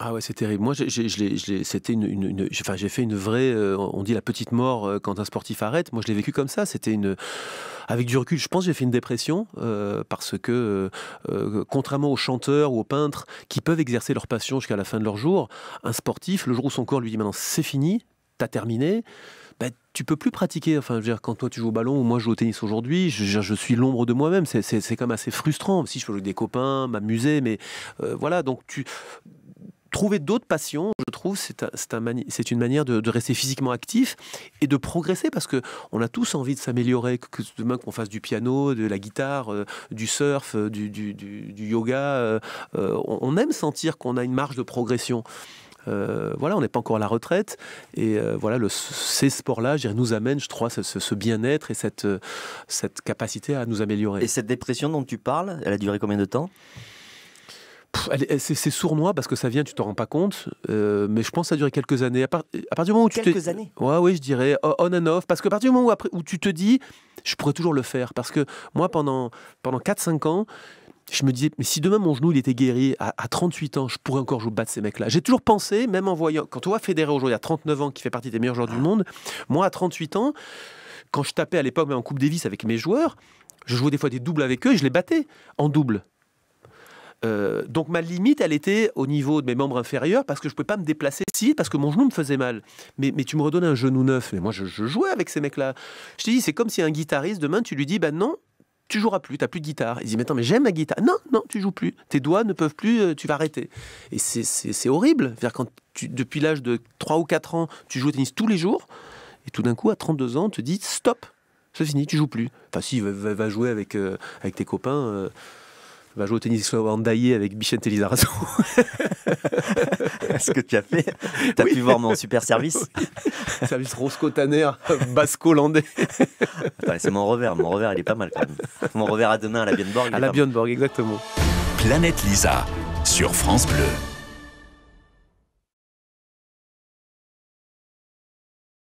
Ah ouais, c'est terrible. Moi, c'était une, une enfin, j'ai fait une vraie, euh, on dit la petite mort euh, quand un sportif arrête. Moi, je l'ai vécu comme ça. C'était une, avec du recul, je pense, j'ai fait une dépression euh, parce que, contrairement aux chanteurs ou aux peintres qui peuvent exercer leur passion jusqu'à la fin de leur jour, un sportif, le jour où son corps lui dit maintenant c'est fini, t'as terminé. Ben, tu peux plus pratiquer. Enfin, je veux dire, quand toi tu joues au ballon ou moi je joue au tennis aujourd'hui, je, je, suis l'ombre de moi-même. C'est quand même assez frustrant. Si je peux jouer avec des copains, m'amuser, mais voilà. Donc tu, trouver d'autres passions, je trouve, c'est une manière de, rester physiquement actif et de progresser parce que on a tous envie de s'améliorer, que demain qu'on fasse du piano, de la guitare, euh, du surf, euh, du, yoga, euh, on, aime sentir qu'on a une marge de progression. voilà, on n'est pas encore à la retraite et voilà, ces sports-là nous amènent, je crois, ce, bien-être et cette, cette capacité à nous améliorer. Et cette dépression dont tu parles, elle a duré combien de temps c'est sournois parce que ça vient, tu t'en rends pas compte. Euh, mais je pense que ça a duré quelques années. À, partir du moment où tu quelques années. oui, je dirais on and off. Parce que à partir du moment où, après, où tu te dis, je pourrais toujours le faire. Parce que moi, pendant, pendant 4-5 ans, je me disais, mais si demain mon genou il était guéri à, 38 ans, je pourrais encore jouer battre ces mecs-là. J'ai toujours pensé, même en voyant, quand tu vois Federer aujourd'hui à 39 ans, qui fait partie des meilleurs joueurs du monde, moi à 38 ans, quand je tapais à l'époque, en Coupe Davis avec mes joueurs, je jouais des fois des doubles avec eux et je les battais en double. Euh, donc ma limite, elle était au niveau de mes membres inférieurs parce que je ne pouvais pas me déplacer si, parce que mon genou me faisait mal. Mais, tu me redonnes un genou neuf. Mais moi, je, jouais avec ces mecs-là. Je te dis, c'est comme si un guitariste, demain, tu lui dis, ben non, tu joueras plus, tu n'as plus de guitare. Il dit, mais attends, mais j'aime ma guitare. Non, non, tu joues plus. Tes doigts ne peuvent plus, euh, tu vas arrêter. Et c'est horrible. quand depuis l'âge de 3 ou 4 ans, tu joues au tennis tous les jours, et tout d'un coup, à 32 ans, on te dit, stop, c'est fini, tu joues plus. Enfin, si, va, jouer avec, euh, avec tes copains va jouer au tennis en daillé avec Lisa. Ce que tu as fait, tu as pu voir mon super service. Service Roscoe Tanner, basco-hollandais. c'est mon revers, mon revers il est pas mal quand même. Mon revers à demain à la Bionborg. À la Bionborg, exactement. Planète Lisa sur France Bleu.